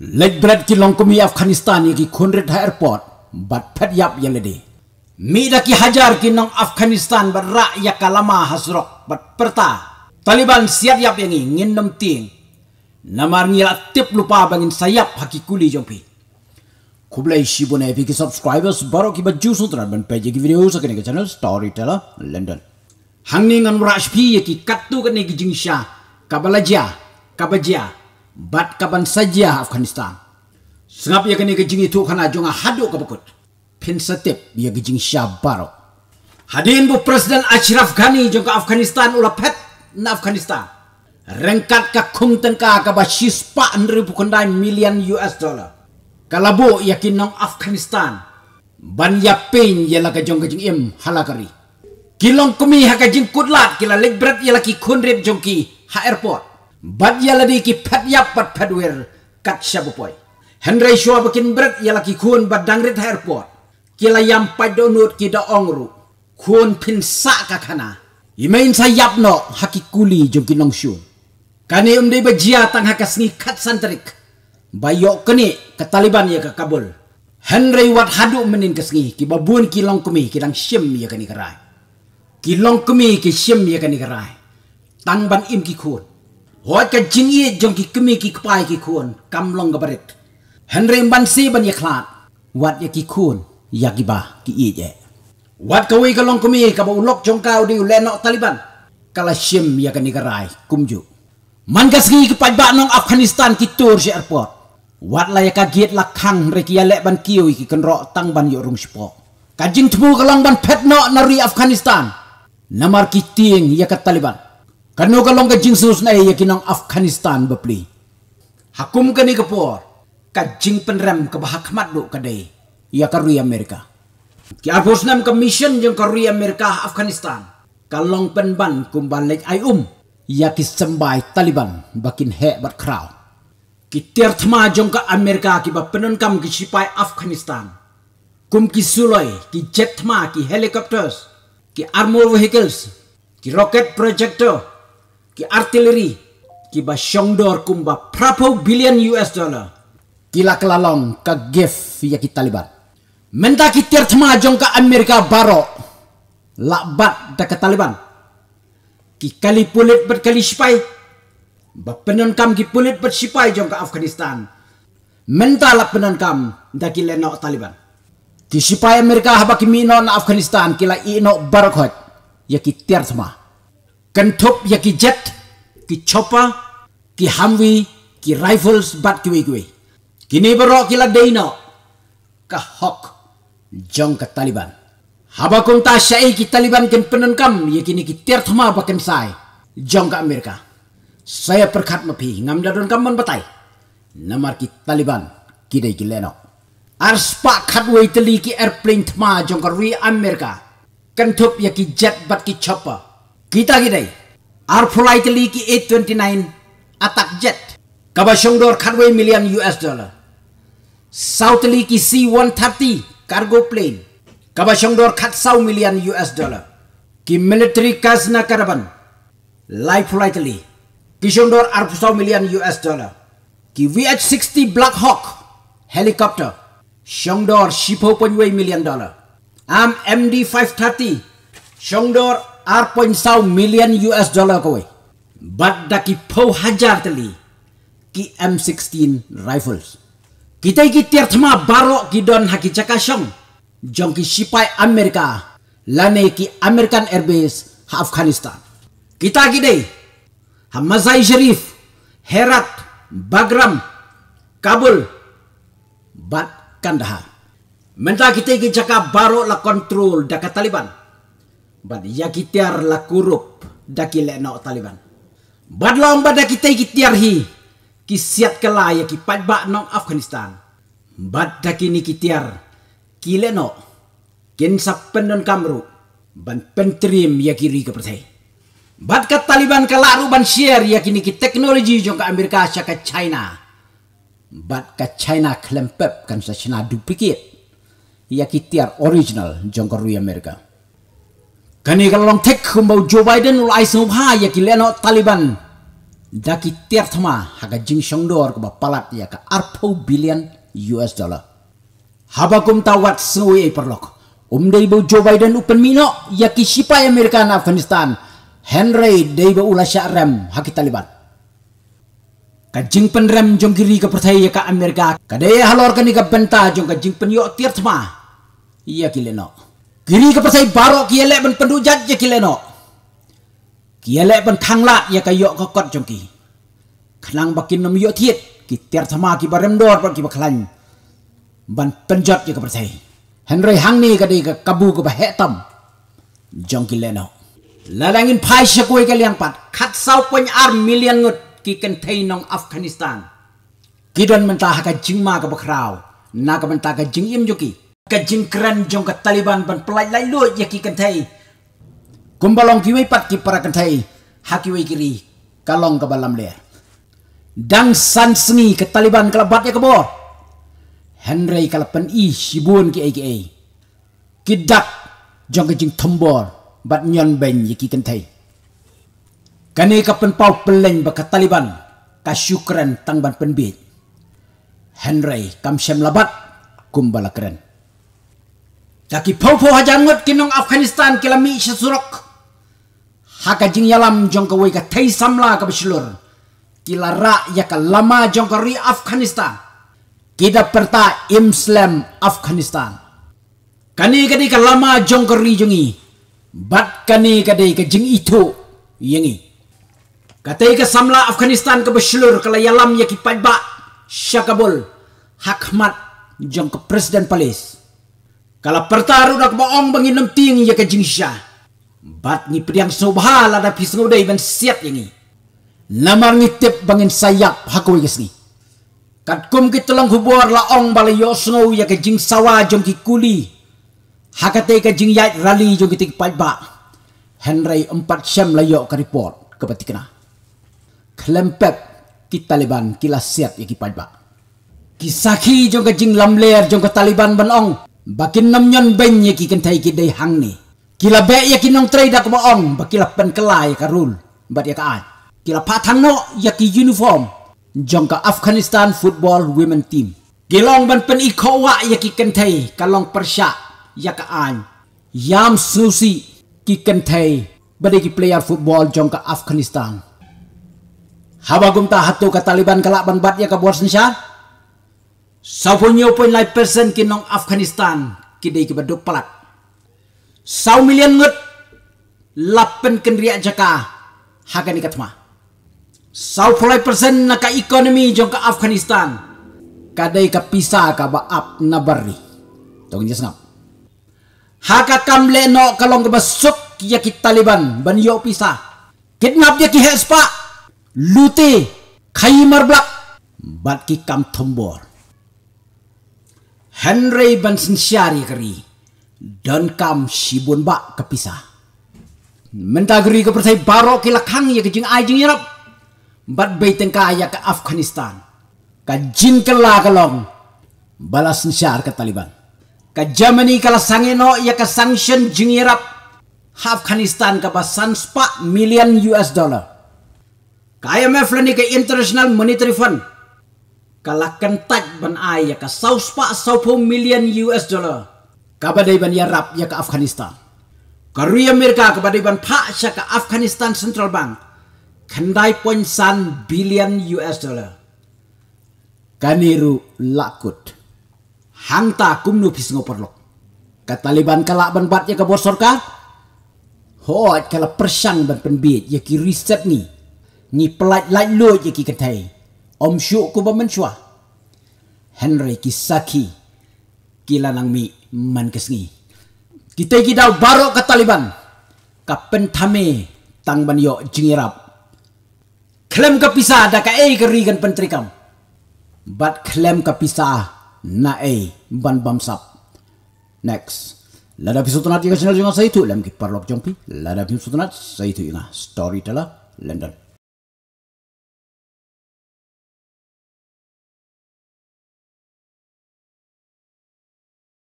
lejbret ki long kumi ya afghanistan ki khunret ha airport bat phat yap yalede mi da ki hajar ki nong afghanistan bat ra yakalama hasrok bat perta taliban siap yap yangi ngin ting namar ngira tip lupa bangin sayap haki kuli jompi खुबलाई शिबो ने subscribers subscribers बरो की बज्जू सूत्र video पेजे की video सकने के channel storyteller London an ngam rashpi ki kattu kane ki jingsa kabalajia kabajia bat kapan saja Afghanistan. sebab ia kena kejing itu kena jonga hadu ke bukut. Pensatif ia kejing syabar. Hadirin bu Presiden Ashraf Ghani jonga Afghanistan ulah pet na Afghanistan. Rengkat ka kumten ka ka ba shispa ribu kondai million US dollar. Kalau bu yakin nong Afghanistan. Ban yapin ya laka jong kejing im halakari. Kilong kumi haka jing kudlat kila legbret ya laki kundrip jongki ha airport. Bat ladi ki pat yap pat padwer kat shabupoi. Henry shua bikin berat yalaki kun bat dangrit airport. Kila yam padonut ki da ongru. Kun pin sak kakana. Imain sayap no hakikuli jom kinong shu. Kani um dei bajia tang hakas ni kat santrik. Bayok keni ke Taliban ya ke Kabul. Henry wat hadu menin kesngi ki babun kilong kumi kilang shim ya kani kerai. kilong kumi ki shim ya kani kerai. Tang ban im ki kun hoi ka jing ye jong ki kemi ki kpai ki kun kam long ga barit hen ban si ban ye khlat wat ye ki kun ya ki ba ki ye je wat ka wi ka long kumi ka ba ulok jong kau di le no taliban kala shim ya ka nigarai kumju man ka sri ki paj ba nong afghanistan ki tur je airport wat la ya ka giet la khang re ki ya le ban kiu ki kan ro tang ban yo rung shpo ka jing thmu ka long ban pet no na ri afghanistan namar ki ting ya ka taliban karena kalong ka jingsus na yakin Afghanistan bapli. Hakum ka ni kapor, ka jing penrem ka bahakmat do kaday, ya karui Amerika. Ki arpos nam ka mission jeng karui Amerika Afghanistan. Kalong penban kumbalik ay um, iya kis sembay Taliban bakin he bat kraw. Ki tertma jeng ka Amerika ki ba penenkam ki sipai Afghanistan. Kum ki suloy, ki jetma ki helicopters, ki armor vehicles, ki rocket projector, ki artillery ki ba shongdor kumba prapo billion US dollar kila kelalong ka gif ya ki Taliban menta ki tertma jong ka Amerika baro labat da ka Taliban ki kali pulit berkali sipai ba kam ki pulit bersipai jong ka Afghanistan menta lap penonkam da ki leno Taliban ki sipai Amerika haba ki minon Afghanistan kila ino barokot ya ki tertma Kan thop ya ki jet, ki chopper, ki hamwi, ki rifles bat kiwi kiwi. Kini berok kila deino. Ka hok jong ka Taliban. Haba kong ta syai ki Taliban ken kam ya kini ki terthma bakem sai. Jong ka Amerika. Saya perkat mapi ngam dadon kam man batai. Namar ki Taliban kidai ki leno. Arspa khat wei teli ki airplane thma jong ka ri Amerika. Kan thop ya ki jet bat ki chopper. Kita gidai. Our flight liki 829 attack jet. Kabashong dor kadwe million US dollar. South liki C-130 cargo plane. Kabashong dor kat sau million US dollar. Ki military kasna karaban. Life flight li. Kishong dor arpusau million US dollar. Ki VH-60 Black Hawk helicopter. Shongdor shipo ponway million dollar. Am MD-530. Shongdor 1.7 million US dollar kowe, bat daki phau hajar tali ki M16 rifles kita iki tirthma baro ki don haki chakashong jong ki sipai Amerika lane ki American Airbase ha Afghanistan kita gidei Hamazai Sharif Herat Bagram Kabul Bat Kandahar Mentah kita iki cakap baru la kontrol dekat Taliban bad yakitiar la kurup dakile no taliban bad long bad dakite kitiar hi kisiat kala ya ki ba nong afghanistan bad dakini kitiar kile no ken sappen don kamru ban pentrim yakiri ke pertai bad ka taliban kala ru ban share yakini ki teknologi jong ka amerika syaka china bad ka china klempep kan sa china duplicate ya original jong ka ru amerika kani kalau long tek khumbo Joe Biden ulai semua ha ya leno Taliban daki tiar thama haga jing shong door ko palat ya ke arpo billion US dollar kum tawat suwe perlok um dei bo Joe Biden upen mino ya ki sipai Amerika na Afghanistan Henry dei bo ulah syarem haki Taliban Kajing jing penrem jong kiri ka ya Amerika ka halor kani ka bentah jong kajing jing pen yo iya thama leno Giri ka pasai barok kia lek ban pendujat je kileno. Kia lek ban ya ka yok ka kot jongki. Khnang bakin nam yok ki ter sama ki barem dor par ki baklan. Ban penjat je ka pasai. Henry hang ni ka di ka kabu ka bahetam. Jongki leno. Lalangin pai syakui ka liang pat. Khat sau pun ar milian ngut ki kentai nong Afghanistan. Kidan mentah ka jingma ka bakrau. Na ka mentah ka jing im joki kajingkran jong ka Taliban ban pelai lai lo ya kentai. Kumbalong kiwe pat ki para kentai hakiwe kiri kalong ke balam le. Dang san seni ke Taliban kelabat ya kebo. Henry kalapan i sibun ki aka. Kidak jong kajing tombor bat nyon ben ya kentai. Kane ka pau peleng baka Taliban ka syukran tangban penbit. Henry kam labat kumbala keren. Taki popo hajangot kinong Afghanistan kilami surok. Haka jing yalam jong kawai ka tei samla ka bishulur. Kila ra ya lama jong ka Afghanistan. Kita perta imslam Afghanistan. Kani kadi ka lama jong ka ri Bat kani kadi ka jing itu yangi. Katai ka samla Afghanistan ka bishulur kala yalam ya ki Syakabul. Hakmat jong ka presiden palis. Kala pertarung nak boong bangin tinggi ya kajing sya. Bat ni priang sobhala da udah dai ban siat ni. Namar ngitip bangin sayap haku yes ya ni. Kat kum ki telang hubuar laong bala yosno ya kajing sawa jong ki kuli. Hakate kajing yait rali jong ki tik ba. Henry empat syam layok ke report ke batikna. ki Taliban kila siat ya ki ba. Kisaki jong jing lamler jong ke Taliban banong bakin nam nyon benye ki kentai ki day hang ni kila be ya ki nong trade dak boong bakila pen kelai ka rul bat ya ka an kila patang no ya ki uniform jong ka Afghanistan football women team kilong ban pen ikowa ya ki kentai kalong persya ya ka an yam susi ki kentai bade ki player football jong ka Afghanistan Habagum ta hatu ka Taliban kalak bat ya ka Bosnia sau pho nhiều pon lai persen kinong afghanistan ki dei ki palat sau million ngut lapen ken ria jaka hakan ikatma sau pho lai persen na ka economy jong ka afghanistan kadai ka pisa ka ba ap na bari tong ngap haka kam no kalong ka basuk ya ki taliban ban yo pisa kidnap ya ki hespa luti khai marblak bat ki kam thombor Henry syari keri dan kam shibun ba kepisah. Mentagri ke percaya baro kilakang ya kejeng ajeng yarap. Bat baiteng kaya ke Afghanistan. Kajin jin kela kalong. Balas nsyar ke Taliban. Kajamani Germany kala sangeno ya ke sanction jeng yarap. Afghanistan ke pasan spa million US dollar. Kaya IMF ke International Monetary Fund kala kentaj ban ai ya ka saus pa million US dollar ka badai ban ya rap ya ka Afghanistan karuya Amerika ka ban pa sya ka Afghanistan Central Bank kendai point san billion US dollar kaniru lakut hangta kumnu pis ngoperlok, ka Taliban kala ban bat ya ka bor hoat kala persang ban penbit ya ki riset ni ni pelat lat lo ya ki kentai omshu ku henry kisaki kilanang mi man kesngi kita kidau barok ke taliban kapen tame tang ban yo jingirap klem kapisa ada ka ei kerigan pentrikam bat klem kapisa na ei ban bamsap next lada pisotonat yang channel jong saitu lem jompi, lada jongpi lada pisotonat itu ina storyteller london